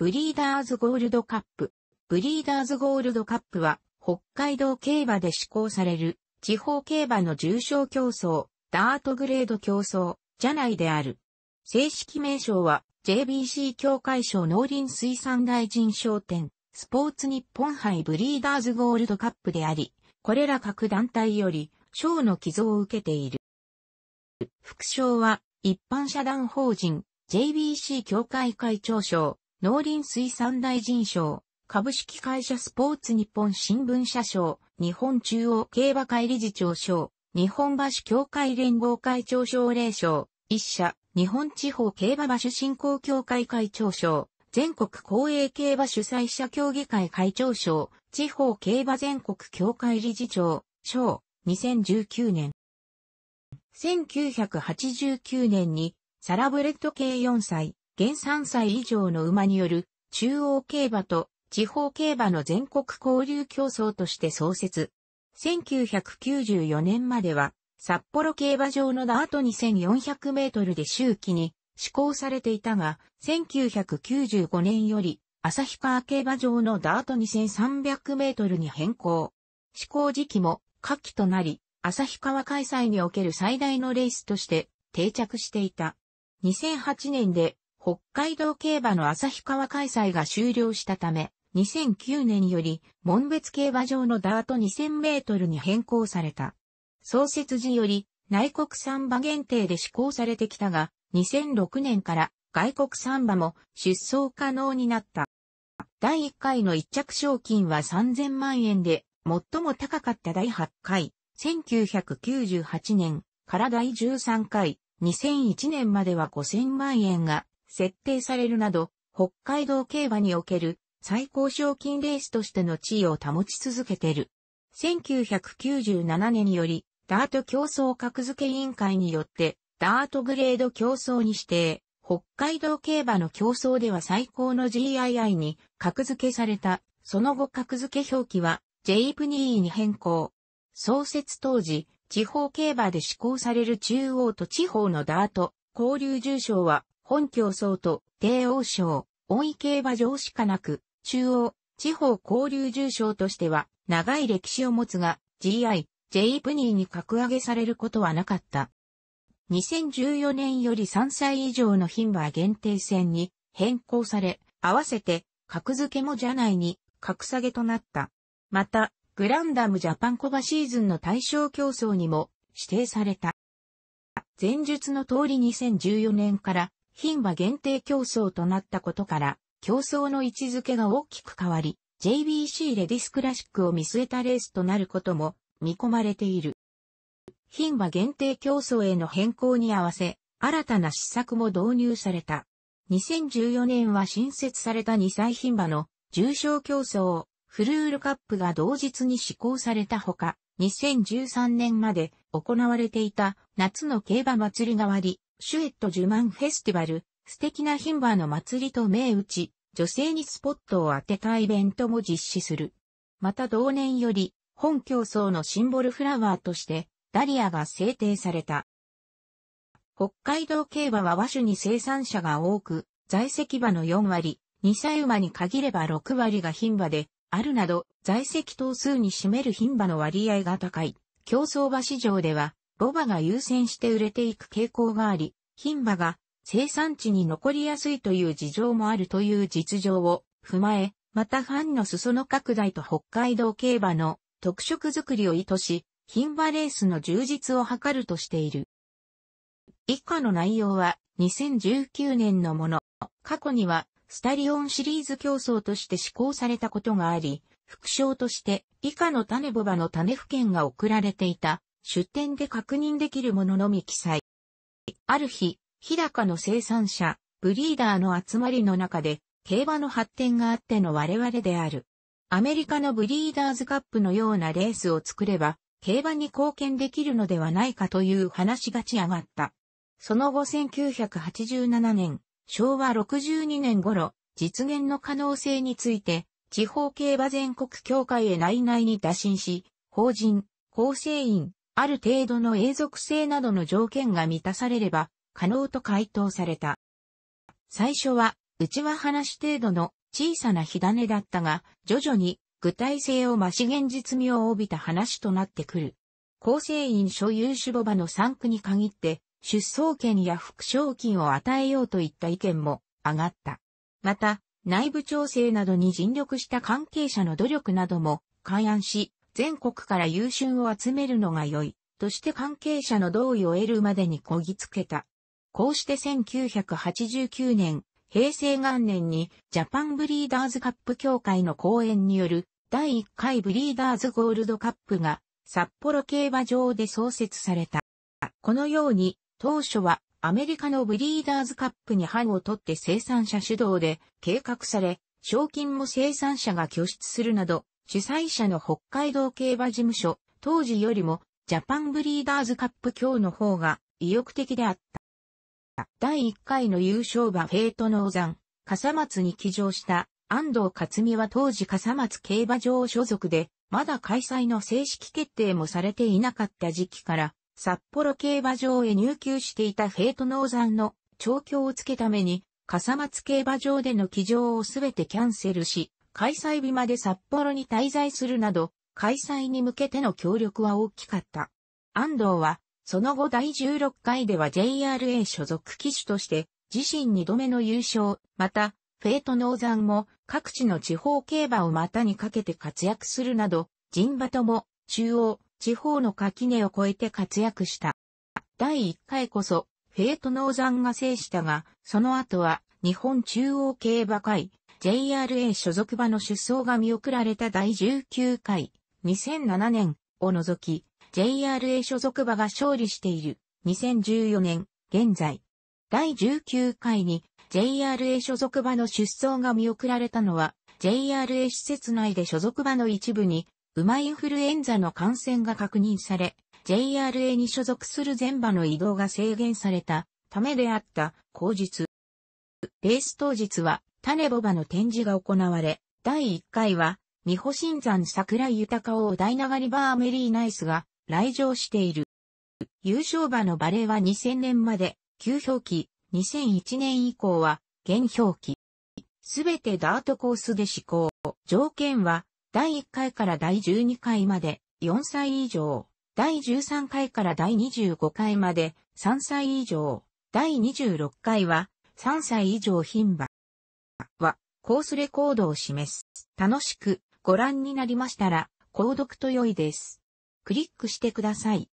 ブリーダーズゴールドカップ。ブリーダーズゴールドカップは、北海道競馬で施行される、地方競馬の重賞競争、ダートグレード競争、じゃないである。正式名称は、JBC 協会賞農林水産大臣賞典、スポーツ日本杯ブリーダーズゴールドカップであり、これら各団体より、賞の寄贈を受けている。副賞は、一般社団法人、JBC 協会会長賞、農林水産大臣賞、株式会社スポーツ日本新聞社賞、日本中央競馬会理事長賞、日本馬主協会連合会長奨励賞、一社、日本地方競馬馬主振興協会会長賞、全国公営競馬主催者協議会会長賞、地方競馬全国協会理事長、賞、2019年。1989年にサラブレッド系4歳、現3歳以上の馬による中央競馬と地方競馬の全国交流競争として創設。1994年までは札幌競馬場のダート2400メートルで周期に施行されていたが、1995年より旭川競馬場のダート2300メートルに変更。施行時期も夏季となり、旭川開催における最大のレースとして定着していた。2008年で北海道競馬の旭川開催が終了したため、2009年より、門別競馬場のダート2000メートルに変更された。創設時より、内国産馬限定で施行されてきたが、2006年から外国産馬も出走可能になった。第1回の一着賞金は3000万円で、最も高かった第8回、1998年から第13回、2001年までは5000万円が設定されるなど、北海道競馬における最高賞金レースとしての地位を保ち続けている。1997年により、ダート競争格付け委員会によって、ダートグレード競争に指定、北海道競馬の競争では最高の GII に格付けされた、その後格付け表記は j プニーに変更。創設当時、地方競馬で施行される中央と地方のダート、交流重賞は本競争と帝王賞、恩位競馬場しかなく、中央、地方交流重賞としては長い歴史を持つが、GI、J プニーに格上げされることはなかった。2014年より3歳以上の牝馬限定戦に変更され、合わせて格付けもじゃないに格下げとなった。また、グランダムジャパンコバシーズンの対象競争にも指定された。前述の通り2014年から牝馬限定競争となったことから、競争の位置づけが大きく変わり、JBC レディスクラシックを見据えたレースとなることも見込まれている。牝馬限定競争への変更に合わせ、新たな施策も導入された。2014年は新設された2歳牝馬の重賞競争、フルールカップが同日に施行されたほか、2013年まで行われていた夏の競馬祭り代わり、シュエット・ジュマンフェスティバル、素敵な牝馬の祭りと銘打ち、女性にスポットを当てたイベントも実施する。また同年より、本競争のシンボルフラワーとして、ダリアが制定された。北海道競馬は和種に生産者が多く、在籍馬の4割、2歳馬に限れば6割が牝馬で、あるなど、在籍頭数に占める牝馬の割合が高い。競争馬市場では、ロバが優先して売れていく傾向があり、牝馬が生産地に残りやすいという事情もあるという実情を踏まえ、またファンの裾野拡大と北海道競馬の特色づくりを意図し、牝馬レースの充実を図るとしている。以下の内容は2019年のもの。過去にはスタリオンシリーズ競争として施行されたことがあり、副賞として以下の種ボバの種付券が送られていた出店で確認できるもののみ記載。ある日、日高の生産者、ブリーダーの集まりの中で、競馬の発展があっての我々である。アメリカのブリーダーズカップのようなレースを作れば、競馬に貢献できるのではないかという話がち上がった。その後1987年、昭和62年頃、実現の可能性について、地方競馬全国協会へ内々に打診し、法人、構成員、ある程度の永続性などの条件が満たされれば、可能と回答された。最初は、内輪話程度の小さな火種だったが、徐々に具体性を増し現実味を帯びた話となってくる。構成員所有主母場の産区に限って、出走権や副賞金を与えようといった意見も上がった。また、内部調整などに尽力した関係者の努力なども、開案し、全国から優秀を集めるのが良い、として関係者の同意を得るまでにこぎつけた。こうして1989年、平成元年にジャパンブリーダーズカップ協会の講演による第1回ブリーダーズゴールドカップが札幌競馬場で創設された。このように当初はアメリカのブリーダーズカップに班を取って生産者主導で計画され、賞金も生産者が拠出するなど主催者の北海道競馬事務所、当時よりもジャパンブリーダーズカップ日の方が意欲的であった。第1回の優勝馬フェイトーザ山、笠松に騎乗した安藤勝美は当時笠松競馬場所属で、まだ開催の正式決定もされていなかった時期から、札幌競馬場へ入厩していたフェイトノーザンの調教をつけために、笠松競馬場での騎乗をすべてキャンセルし、開催日まで札幌に滞在するなど、開催に向けての協力は大きかった。安藤は、その後第16回では JRA 所属騎手として、自身2度目の優勝、また、フェイトノーザンも各地の地方競馬を股にかけて活躍するなど、人馬とも中央、地方の垣根を越えて活躍した。第1回こそ、フェイトノーザンが制したが、その後は日本中央競馬会、JRA 所属馬の出走が見送られた第19回、2007年を除き、JRA 所属馬が勝利している、2014年、現在。第19回に JRA 所属馬の出走が見送られたのは、JRA 施設内で所属馬の一部に、馬インフルエンザの感染が確認され、JRA に所属する全馬の移動が制限されたためであった、後日。レース当日は、種ボバの展示が行われ、第1回は、三保新山桜井豊を大流りバーメリーナイスが来場している。優勝馬のバレーは2000年まで、旧表記、2001年以降は、現表記。すべてダートコースで施行。条件は、第1回から第12回まで、4歳以上。第13回から第25回まで、3歳以上。第26回は、3歳以上牝馬。コースレコードを示す。楽しくご覧になりましたら、購読と良いです。クリックしてください。